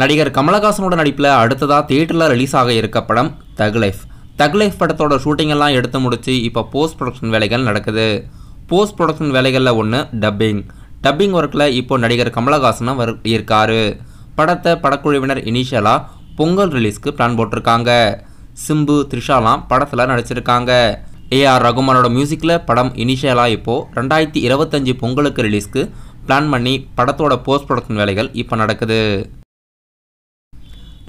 நடிகர் கமலஹாசனோட நடிப்பில் அடுத்ததாக தியேட்டரில் ரிலீஸ் ஆக இருக்க படம் தக் லைஃப் தக் லைஃப் படத்தோட ஷூட்டிங் எல்லாம் எடுத்து முடிச்சு இப்போ போஸ்ட் ப்ரொடக்ஷன் வேலைகள் நடக்குது போஸ்ட் ப்ரொடக்ஷன் வேலைகளில் ஒன்று டப்பிங் டப்பிங் ஒர்க்கில் இப்போ நடிகர் கமலஹாசனும் வர இருக்கார் படத்தை படக்குழுவினர் இனிஷியலாக பொங்கல் ரிலீஸ்க்கு பிளான் போட்டிருக்காங்க சிம்பு த்ரிஷாலாம் படத்தில் நடிச்சிருக்காங்க ஏஆர் ரகுமானோட மியூசிக்கில் படம் இனிஷியலாக இப்போது ரெண்டாயிரத்தி இருபத்தஞ்சி பொங்கலுக்கு ரிலீஸ்க்கு பிளான் பண்ணி படத்தோட போஸ்ட் ப்ரொடக்ஷன் வேலைகள் இப்போ நடக்குது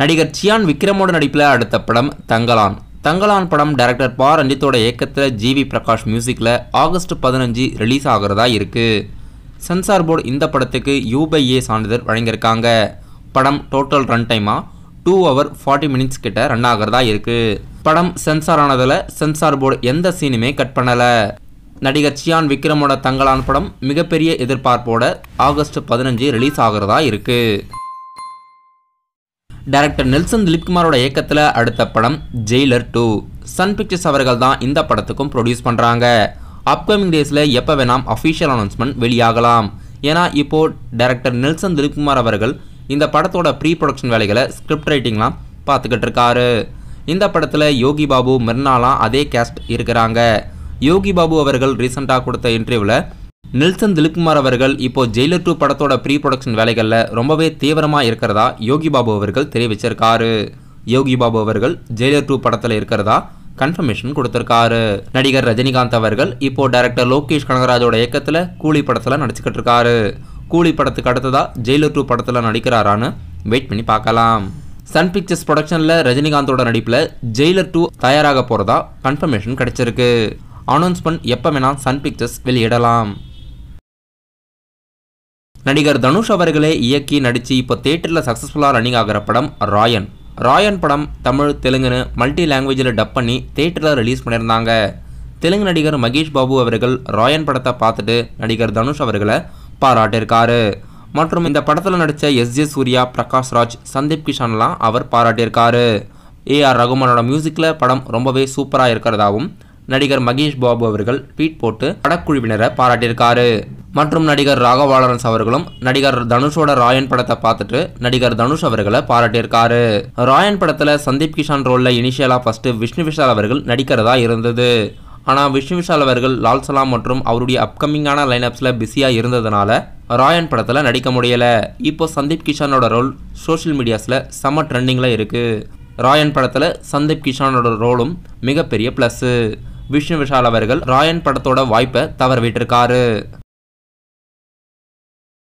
நடிகர் சியான் விக்ரமோட நடிப்பில் அடுத்த படம் தங்கலான் தங்கலான் படம் டைரக்டர் பா ரஞ்சித்தோட இயக்கத்தில் ஜிவி பிரகாஷ் மியூசிக்கில் ஆகஸ்ட் பதினஞ்சு ரிலீஸ் ஆகிறதா இருக்குது சென்சார் போர்டு இந்த படத்துக்கு யூபைஏ சான்றிதழ் வழங்கியிருக்காங்க படம் டோட்டல் ரன் டைமாக டூ ஹவர் ஃபார்ட்டி மினிட்ஸ் கிட்ட ரன் ஆகிறதா இருக்குது படம் சென்சார் ஆனதில் சென்சார் போர்டு எந்த சீனுமே கட் பண்ணலை நடிகர் சியான் விக்ரமோட தங்கலான் படம் மிகப்பெரிய எதிர்பார்ப்போட ஆகஸ்ட் பதினஞ்சு ரிலீஸ் ஆகிறதா இருக்குது டைரக்டர் நெல்சன் திலீப்குமாரோட இயக்கத்தில் அடுத்த படம் ஜெயிலர் டூ சன் பிக்சர்ஸ் அவர்கள் தான் இந்த படத்துக்கும் ப்ரொடியூஸ் பண்ணுறாங்க அப்கமிங் டேஸில் எப்போ வேணாம் அஃபீஷியல் அனௌன்ஸ்மெண்ட் வெளியாகலாம் ஏன்னா இப்போது டைரக்டர் நெல்சன் திலீப்குமார் அவர்கள் இந்த படத்தோட ப்ரீ ப்ரொடக்ஷன் வேலைகளை ஸ்கிரிப்ட் ரைட்டிங்லாம் பார்த்துக்கிட்டு இருக்காரு இந்த படத்தில் யோகி பாபு மிர்னாலாம் அதே கேஸ்ட் இருக்கிறாங்க யோகி பாபு அவர்கள் ரீசெண்டாக கொடுத்த இன்டர்வியூவில் நெல்சன் திலிப்குமார் அவர்கள் இப்போ ஜெயிலர் டூ படத்தோட ப்ரீ ப்ரொடக்ஷன் வேலைகளில் ரொம்பவே தீவிரமாக இருக்கிறதா யோகி பாபு அவர்கள் தெரிவிச்சிருக்காரு யோகி பாபு அவர்கள் ஜெயிலர் டூ படத்தில் இருக்கிறதா கன்ஃபர்மேஷன் கொடுத்துருக்காரு நடிகர் ரஜினிகாந்த் அவர்கள் இப்போ டைரக்டர் லோகேஷ் கனகராஜோட இயக்கத்தில் கூலி படத்தில் நடிச்சுக்கிட்டு இருக்காரு கூலி படத்துக்கு அடுத்ததா ஜெயிலர் டூ படத்தில் நடிக்கிறாரான்னு வெயிட் பண்ணி பார்க்கலாம் சன் பிக்சர்ஸ் ப்ரொடக்ஷனில் ரஜினிகாந்தோட நடிப்பில் ஜெயிலர் டூ தயாராக போகிறதா கன்ஃபர்மேஷன் கிடைச்சிருக்கு அனௌன்ஸ்மெண்ட் எப்போ வேணால் சன் பிக்சர்ஸ் வெளியிடலாம் நடிகர் தனுஷ் அவர்களே இயக்கி நடித்து இப்போ தேட்டரில் சக்ஸஸ்ஃபுல்லாக ரன்னிங் ஆகிற படம் ராயன் ராயன் படம் தமிழ் தெலுங்குன்னு மல்டி லாங்குவேஜில் டப் பண்ணி தேட்டரில் ரிலீஸ் பண்ணியிருந்தாங்க தெலுங்கு நடிகர் மகேஷ் பாபு அவர்கள் ராயன் படத்தை பார்த்துட்டு நடிகர் தனுஷ் அவர்களை பாராட்டியிருக்காரு மற்றும் இந்த படத்தில் நடித்த எஸ் ஜே சூர்யா பிரகாஷ் ராஜ் சந்தீப் கிஷான்லாம் அவர் பாராட்டியிருக்காரு ஏ ஆர் ரகுமானோட மியூசிக்கில் படம் ரொம்பவே சூப்பராக இருக்கிறதாவும் நடிகர் மகேஷ் பாபு அவர்கள் ட்வீட் போட்டு படக்குழுவினரை பாராட்டியிருக்காரு மற்றும் நடிகர் ராகவாளரன்ஸ் அவர்களும் நடிகர் தனுஷோட ராயன் படத்தை பார்த்துட்டு நடிகர் தனுஷ் அவர்களை பாராட்டியிருக்காரு ராயன் படத்தில் சந்தீப் கிஷான் ரோலில் இனிஷியலாக ஃபஸ்ட்டு விஷ்ணு விஷால் அவர்கள் நடிக்கிறதா இருந்தது ஆனால் விஷ்ணு விஷால் அவர்கள் லால் சலாம் மற்றும் அவருடைய அப்கமிங்கான லைனப்ஸில் பிஸியாக இருந்ததுனால ராயன் படத்தில் நடிக்க முடியலை இப்போ சந்தீப் கிஷானோட ரோல் சோஷியல் மீடியாஸில் செம ட்ரெண்டிங்கில் இருக்குது ராயன் படத்தில் சந்தீப் கிஷானோட ரோலும் மிகப்பெரிய ப்ளஸ்ஸு விஷ்ணு விஷால் அவர்கள் ராயன் படத்தோட வாய்ப்பை தவறவிட்டிருக்காரு